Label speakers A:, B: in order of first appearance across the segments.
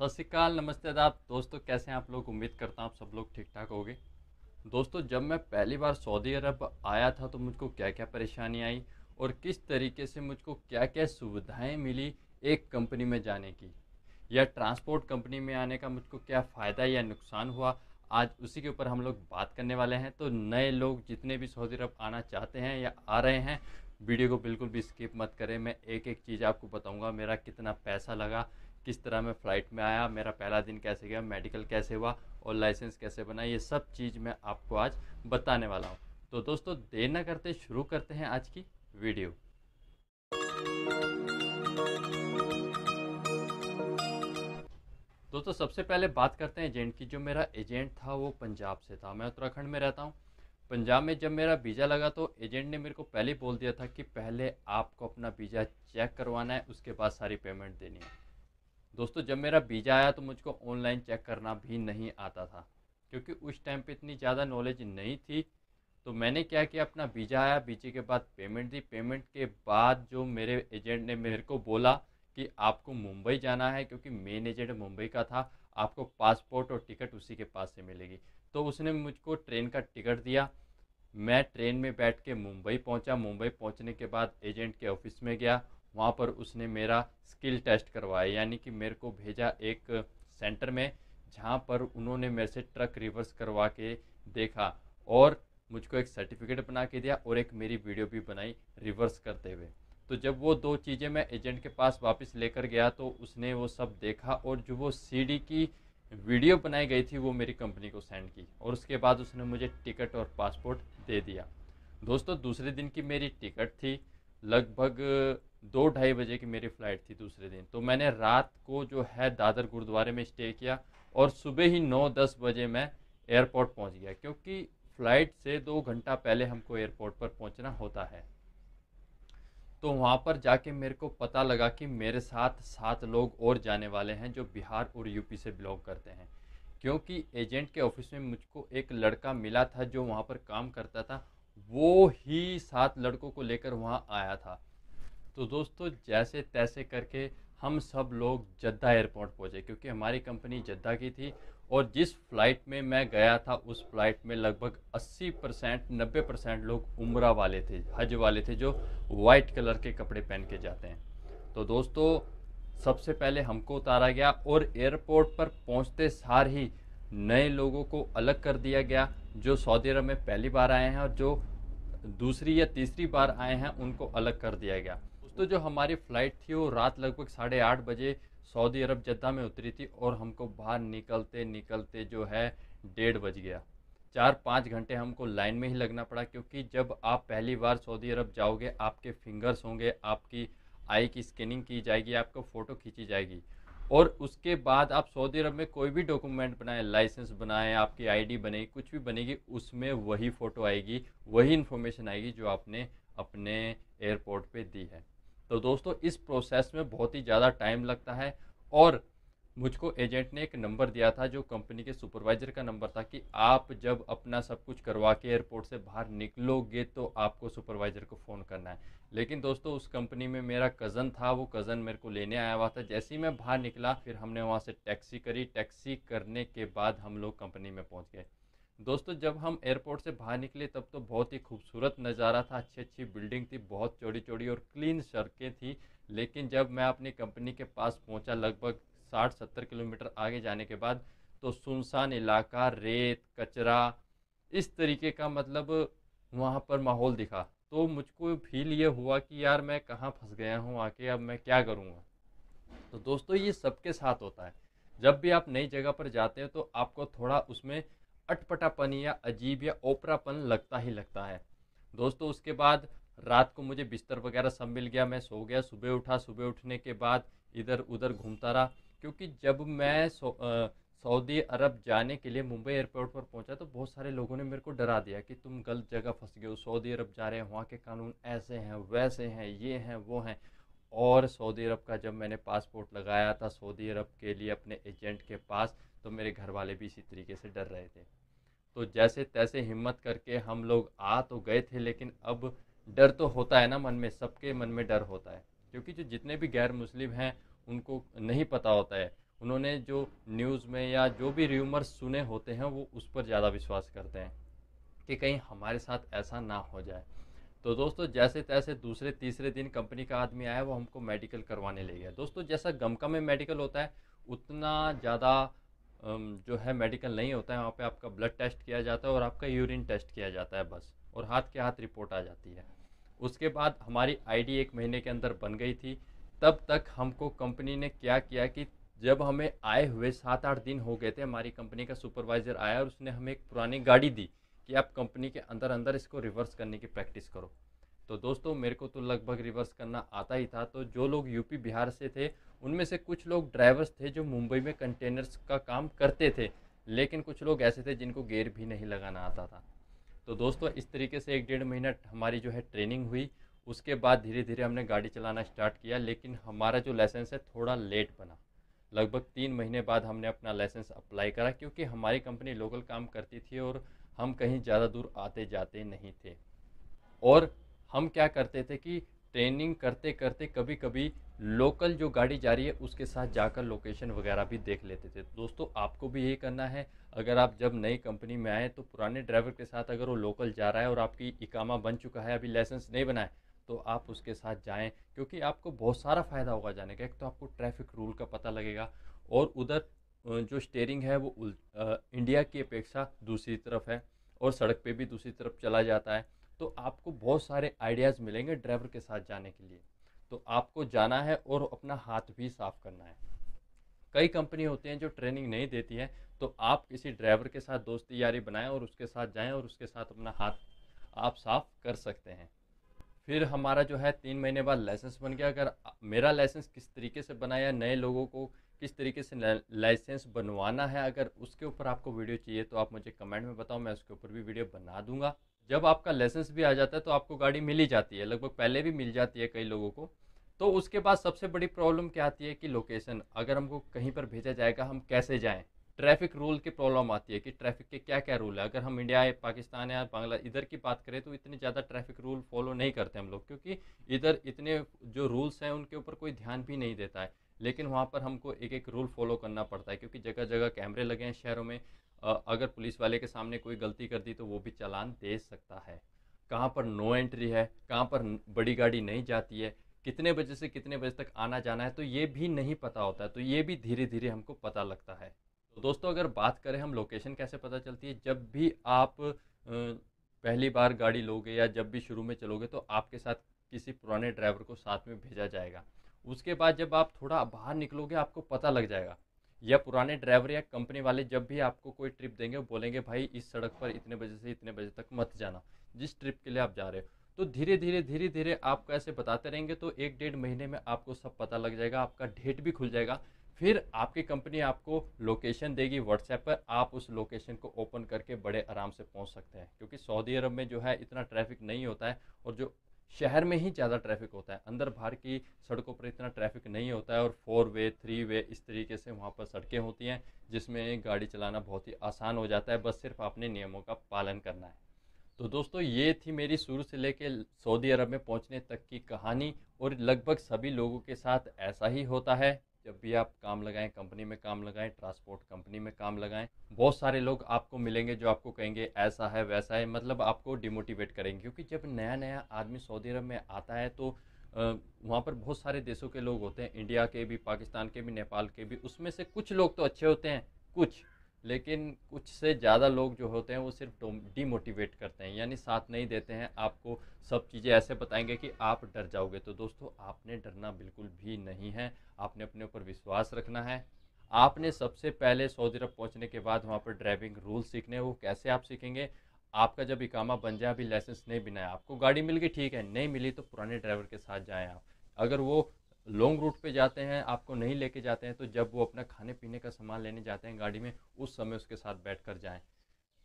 A: सत श्रीकाल नमस्ते आदाब दोस्तों कैसे हैं आप लोग उम्मीद करता हूँ आप सब लोग ठीक ठाक होंगे दोस्तों जब मैं पहली बार सऊदी अरब आया था तो मुझको क्या क्या परेशानी आई और किस तरीके से मुझको क्या क्या सुविधाएं मिली एक कंपनी में जाने की या ट्रांसपोर्ट कंपनी में आने का मुझको क्या फ़ायदा या नुकसान हुआ आज उसी के ऊपर हम लोग बात करने वाले हैं तो नए लोग जितने भी सऊदी अरब आना चाहते हैं या आ रहे हैं वीडियो को बिल्कुल भी स्किप मत करें मैं एक एक चीज़ आपको बताऊंगा मेरा कितना पैसा लगा किस तरह मैं फ़्लाइट में आया मेरा पहला दिन कैसे गया मेडिकल कैसे हुआ और लाइसेंस कैसे बना ये सब चीज़ मैं आपको आज बताने वाला हूँ तो दोस्तों देर ना करते शुरू करते हैं आज की वीडियो दोस्तों सबसे पहले बात करते हैं एजेंट की जो मेरा एजेंट था वो पंजाब से था मैं उत्तराखंड में रहता हूँ पंजाब में जब मेरा वीज़ा लगा तो एजेंट ने मेरे को पहले बोल दिया था कि पहले आपको अपना वीज़ा चेक करवाना है उसके बाद सारी पेमेंट देनी है दोस्तों जब मेरा वीज़ा आया तो मुझको ऑनलाइन चेक करना भी नहीं आता था क्योंकि उस टाइम पे इतनी ज़्यादा नॉलेज नहीं थी तो मैंने क्या किया अपना वीज़ा आया वीजे के बाद पेमेंट दी पेमेंट के बाद जो मेरे एजेंट ने मेरे को बोला कि आपको मुंबई जाना है क्योंकि मेन एजेंट मुंबई का था आपको पासपोर्ट और टिकट उसी के पास से मिलेगी तो उसने मुझको ट्रेन का टिकट दिया मैं ट्रेन में बैठ के मुंबई पहुंचा मुंबई पहुंचने के बाद एजेंट के ऑफिस में गया वहाँ पर उसने मेरा स्किल टेस्ट करवाया यानी कि मेरे को भेजा एक सेंटर में जहाँ पर उन्होंने मेरे से ट्रक रिवर्स करवा के देखा और मुझको एक सर्टिफिकेट बना के दिया और एक मेरी वीडियो भी बनाई रिवर्स करते हुए तो जब वो दो चीज़ें मैं एजेंट के पास वापस लेकर गया तो उसने वो सब देखा और जो वो सी की वीडियो बनाई गई थी वो मेरी कंपनी को सेंड की और उसके बाद उसने मुझे टिकट और पासपोर्ट दे दिया दोस्तों दूसरे दिन की मेरी टिकट थी लगभग दो ढाई बजे की मेरी फ़्लाइट थी दूसरे दिन तो मैंने रात को जो है दादर गुरुद्वारे में स्टे किया और सुबह ही नौ दस बजे मैं एयरपोर्ट पहुंच गया क्योंकि फ़्लाइट से दो घंटा पहले हमको एयरपोर्ट पर पहुंचना होता है तो वहाँ पर जाके मेरे को पता लगा कि मेरे साथ सात लोग और जाने वाले हैं जो बिहार और यूपी से बिलोंग करते हैं क्योंकि एजेंट के ऑफिस में मुझको एक लड़का मिला था जो वहाँ पर काम करता था वो ही सात लड़कों को लेकर वहाँ आया था तो दोस्तों जैसे तैसे करके हम सब लोग जद्दा एयरपोर्ट पहुंचे क्योंकि हमारी कंपनी जद्दा की थी और जिस फ्लाइट में मैं गया था उस फ्लाइट में लगभग 80 परसेंट नब्बे परसेंट लोग उम्र वाले थे हज वाले थे जो वाइट कलर के कपड़े पहन के जाते हैं तो दोस्तों सबसे पहले हमको उतारा गया और एयरपोर्ट पर पहुंचते सार ही नए लोगों को अलग कर दिया गया जो सऊदी अरब में पहली बार आए हैं और जो दूसरी या तीसरी बार आए हैं उनको अलग कर दिया गया तो जो हमारी फ़्लाइट थी वो रात लगभग साढ़े आठ बजे सऊदी अरब जद्दा में उतरी थी और हमको बाहर निकलते निकलते जो है डेढ़ बज गया चार पाँच घंटे हमको लाइन में ही लगना पड़ा क्योंकि जब आप पहली बार सऊदी अरब जाओगे आपके फिंगर्स होंगे आपकी आई की स्कैनिंग की जाएगी आपको फ़ोटो खींची जाएगी और उसके बाद आप सऊदी अरब में कोई भी डॉक्यूमेंट बनाएं लाइसेंस बनाएं आपकी आईडी बनेगी कुछ भी बनेगी उसमें वही फ़ोटो आएगी वही इन्फॉर्मेशन आएगी जो आपने अपने एयरपोर्ट पे दी है तो दोस्तों इस प्रोसेस में बहुत ही ज़्यादा टाइम लगता है और मुझको एजेंट ने एक नंबर दिया था जो कंपनी के सुपरवाइज़र का नंबर था कि आप जब अपना सब कुछ करवा के एयरपोर्ट से बाहर निकलोगे तो आपको सुपरवाइज़र को फ़ोन करना है लेकिन दोस्तों उस कंपनी में मेरा कज़न था वो कज़न मेरे को लेने आया हुआ था जैसे ही मैं बाहर निकला फिर हमने वहाँ से टैक्सी करी टैक्सी करने के बाद हम लोग कंपनी में पहुँच गए दोस्तों जब हम एयरपोर्ट से बाहर निकले तब तो बहुत ही खूबसूरत नज़ारा था अच्छी अच्छी बिल्डिंग थी बहुत चौड़ी चौड़ी और क्लीन सड़कें थी लेकिन जब मैं अपनी कंपनी के पास पहुंचा लगभग साठ सत्तर किलोमीटर आगे जाने के बाद तो सुनसान इलाका रेत कचरा इस तरीके का मतलब वहाँ पर माहौल दिखा तो मुझको फील ये हुआ कि यार मैं कहाँ फंस गया हूँ आके अब मैं क्या करूँगा तो दोस्तों ये सबके साथ होता है जब भी आप नई जगह पर जाते हैं तो आपको थोड़ा उसमें अटपटापन या अजीब या ओपरापन लगता ही लगता है दोस्तों उसके बाद रात को मुझे बिस्तर वगैरह सब मिल गया मैं सो गया सुबह उठा सुबह उठने के बाद इधर उधर घूमता रहा क्योंकि जब मैं सऊदी अरब जाने के लिए मुंबई एयरपोर्ट पर पहुंचा तो बहुत सारे लोगों ने मेरे को डरा दिया कि तुम गलत जगह फंस गए हो सऊदी अरब जा रहे हैं वहाँ के कानून ऐसे हैं वैसे हैं ये हैं वो हैं और सऊदी अरब का जब मैंने पासपोर्ट लगाया था सऊदी अरब के लिए अपने एजेंट के पास तो मेरे घर वाले भी इसी तरीके से डर रहे थे तो जैसे तैसे हिम्मत करके हम लोग आ तो गए थे लेकिन अब डर तो होता है ना मन में सबके मन में डर होता है क्योंकि जो जितने भी गैर मुस्लिम हैं उनको नहीं पता होता है उन्होंने जो न्यूज़ में या जो भी र्यूमर्स सुने होते हैं वो उस पर ज़्यादा विश्वास करते हैं कि कहीं हमारे साथ ऐसा ना हो जाए तो दोस्तों जैसे तैसे दूसरे तीसरे दिन कंपनी का आदमी आया वो हमको मेडिकल करवाने ले गया दोस्तों जैसा गमका में मेडिकल होता है उतना ज़्यादा जो है मेडिकल नहीं होता है वहाँ पे आपका ब्लड टेस्ट किया जाता है और आपका यूरिन टेस्ट किया जाता है बस और हाथ के हाथ रिपोर्ट आ जाती है उसके बाद हमारी आईडी एक महीने के अंदर बन गई थी तब तक हमको कंपनी ने क्या किया कि जब हमें आए हुए सात आठ दिन हो गए थे हमारी कंपनी का सुपरवाइज़र आया और उसने हमें एक पुरानी गाड़ी दी कि आप कंपनी के अंदर अंदर इसको रिवर्स करने की प्रैक्टिस करो तो दोस्तों मेरे को तो लगभग रिवर्स करना आता ही था तो जो लोग यूपी बिहार से थे उनमें से कुछ लोग ड्राइवर्स थे जो मुंबई में कंटेनर्स का काम करते थे लेकिन कुछ लोग ऐसे थे जिनको गेयर भी नहीं लगाना आता था तो दोस्तों इस तरीके से एक डेढ़ महीना हमारी जो है ट्रेनिंग हुई उसके बाद धीरे धीरे हमने गाड़ी चलाना स्टार्ट किया लेकिन हमारा जो लाइसेंस है थोड़ा लेट बना लगभग तीन महीने बाद हमने अपना लाइसेंस अप्लाई करा क्योंकि हमारी कंपनी लोकल काम करती थी और हम कहीं ज़्यादा दूर आते जाते नहीं थे और हम क्या करते थे कि ट्रेनिंग करते करते कभी कभी लोकल जो गाड़ी जा रही है उसके साथ जाकर लोकेशन वगैरह भी देख लेते थे दोस्तों आपको भी यही करना है अगर आप जब नई कंपनी में आए तो पुराने ड्राइवर के साथ अगर वो लोकल जा रहा है और आपकी इकामा बन चुका है अभी लाइसेंस नहीं बना है तो आप उसके साथ जाएँ क्योंकि आपको बहुत सारा फ़ायदा होगा जाने का एक तो आपको ट्रैफिक रूल का पता लगेगा और उधर जो स्टेयरिंग है वो इंडिया की अपेक्षा दूसरी तरफ है और सड़क पर भी दूसरी तरफ चला जाता है तो आपको बहुत सारे आइडियाज़ मिलेंगे ड्राइवर के साथ जाने के लिए तो आपको जाना है और अपना हाथ भी साफ करना है कई कंपनी होती हैं जो ट्रेनिंग नहीं देती है तो आप किसी ड्राइवर के साथ दोस्ती यारी बनाएं और उसके साथ जाएं और उसके साथ अपना हाथ आप साफ कर सकते हैं फिर हमारा जो है तीन महीने बाद लाइसेंस बन गया अगर मेरा लाइसेंस किस तरीके से बनाया नए लोगों को किस तरीके से लाइसेंस बनवाना है अगर उसके ऊपर आपको वीडियो चाहिए तो आप मुझे कमेंट में बताओ मैं उसके ऊपर भी वीडियो बना दूंगा जब आपका लाइसेंस भी आ जाता है तो आपको गाड़ी मिल ही जाती है लगभग पहले भी मिल जाती है कई लोगों को तो उसके बाद सबसे बड़ी प्रॉब्लम क्या आती है कि लोकेशन अगर हमको कहीं पर भेजा जाएगा हम कैसे जाएँ ट्रैफिक रूल की प्रॉब्लम आती है कि ट्रैफिक के क्या क्या रूल है अगर हम इंडिया या पाकिस्तान या बांग्ला इधर की बात करें तो इतने ज़्यादा ट्रैफिक रूल फॉलो नहीं करते हम लोग क्योंकि इधर इतने जो रूल्स हैं उनके ऊपर कोई ध्यान भी नहीं देता है लेकिन वहाँ पर हमको एक एक रूल फॉलो करना पड़ता है क्योंकि जगह जगह कैमरे लगे हैं शहरों में अगर पुलिस वाले के सामने कोई गलती कर दी तो वो भी चालान दे सकता है कहाँ पर नो एंट्री है कहाँ पर बड़ी गाड़ी नहीं जाती है कितने बजे से कितने बजे तक आना जाना है तो ये भी नहीं पता होता है तो ये भी धीरे धीरे हमको पता लगता है तो दोस्तों अगर बात करें हम लोकेशन कैसे पता चलती है जब भी आप पहली बार गाड़ी लोगे या जब भी शुरू में चलोगे तो आपके साथ किसी पुराने ड्राइवर को साथ में भेजा जाएगा उसके बाद जब आप थोड़ा बाहर निकलोगे आपको पता लग जाएगा या पुराने ड्राइवर या कंपनी वाले जब भी आपको कोई ट्रिप देंगे वो बोलेंगे भाई इस सड़क पर इतने बजे से इतने बजे तक मत जाना जिस ट्रिप के लिए आप जा रहे हो तो धीरे धीरे धीरे धीरे आपको ऐसे बताते रहेंगे तो एक डेढ़ महीने में आपको सब पता लग जाएगा आपका डेट भी खुल जाएगा फिर आपकी कंपनी आपको लोकेशन देगी व्हाट्सएप पर आप उस लोकेशन को ओपन करके बड़े आराम से पहुंच सकते हैं क्योंकि सऊदी अरब में जो है इतना ट्रैफिक नहीं होता है और जो शहर में ही ज़्यादा ट्रैफिक होता है अंदर बाहर की सड़कों पर इतना ट्रैफिक नहीं होता है और फोर वे थ्री वे इस तरीके से वहाँ पर सड़कें होती हैं जिसमें गाड़ी चलाना बहुत ही आसान हो जाता है बस सिर्फ अपने नियमों का पालन करना है तो दोस्तों ये थी मेरी शुरू से लेके सऊदी अरब में पहुँचने तक की कहानी और लगभग सभी लोगों के साथ ऐसा ही होता है जब भी आप काम लगाएं कंपनी में काम लगाएं ट्रांसपोर्ट कंपनी में काम लगाएं बहुत सारे लोग आपको मिलेंगे जो आपको कहेंगे ऐसा है वैसा है मतलब आपको डिमोटिवेट करेंगे क्योंकि जब नया नया आदमी सऊदी अरब में आता है तो वहाँ पर बहुत सारे देशों के लोग होते हैं इंडिया के भी पाकिस्तान के भी नेपाल के भी उसमें से कुछ लोग तो अच्छे होते हैं कुछ लेकिन कुछ से ज़्यादा लोग जो होते हैं वो सिर्फ डीमोटिवेट करते हैं यानी साथ नहीं देते हैं आपको सब चीज़ें ऐसे बताएंगे कि आप डर जाओगे तो दोस्तों आपने डरना बिल्कुल भी नहीं है आपने अपने ऊपर विश्वास रखना है आपने सबसे पहले सऊदी अरब पहुंचने के बाद वहाँ पर ड्राइविंग रूल सीखने वो कैसे आप सीखेंगे आपका जब इकामा बन जाए अभी लाइसेंस नहीं है आपको गाड़ी मिल गई ठीक है नहीं मिली तो पुराने ड्राइवर के साथ जाएँ आप अगर वो लॉन्ग रूट पे जाते हैं आपको नहीं लेके जाते हैं तो जब वो अपना खाने पीने का सामान लेने जाते हैं गाड़ी में उस समय उसके साथ बैठ कर जाएँ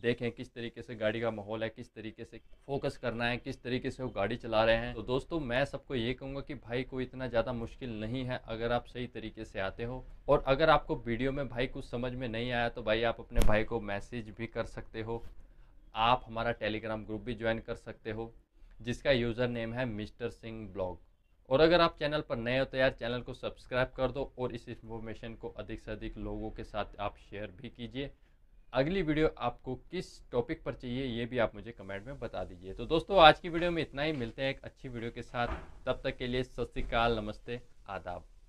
A: देखें किस तरीके से गाड़ी का माहौल है किस तरीके से फोकस करना है किस तरीके से वो गाड़ी चला रहे हैं तो दोस्तों मैं सबको ये कहूँगा कि भाई कोई इतना ज़्यादा मुश्किल नहीं है अगर आप सही तरीके से आते हो और अगर आपको वीडियो में भाई कुछ समझ में नहीं आया तो भाई आप अपने भाई को मैसेज भी कर सकते हो आप हमारा टेलीग्राम ग्रुप भी ज्वाइन कर सकते हो जिसका यूज़र नेम है मिस्टर सिंह ब्लॉग और अगर आप चैनल पर नए हो तो यार चैनल को सब्सक्राइब कर दो और इस इन्फॉर्मेशन को अधिक से अधिक लोगों के साथ आप शेयर भी कीजिए अगली वीडियो आपको किस टॉपिक पर चाहिए ये भी आप मुझे कमेंट में बता दीजिए तो दोस्तों आज की वीडियो में इतना ही मिलते हैं एक अच्छी वीडियो के साथ तब तक के लिए सत श्रीकाल नमस्ते आदाब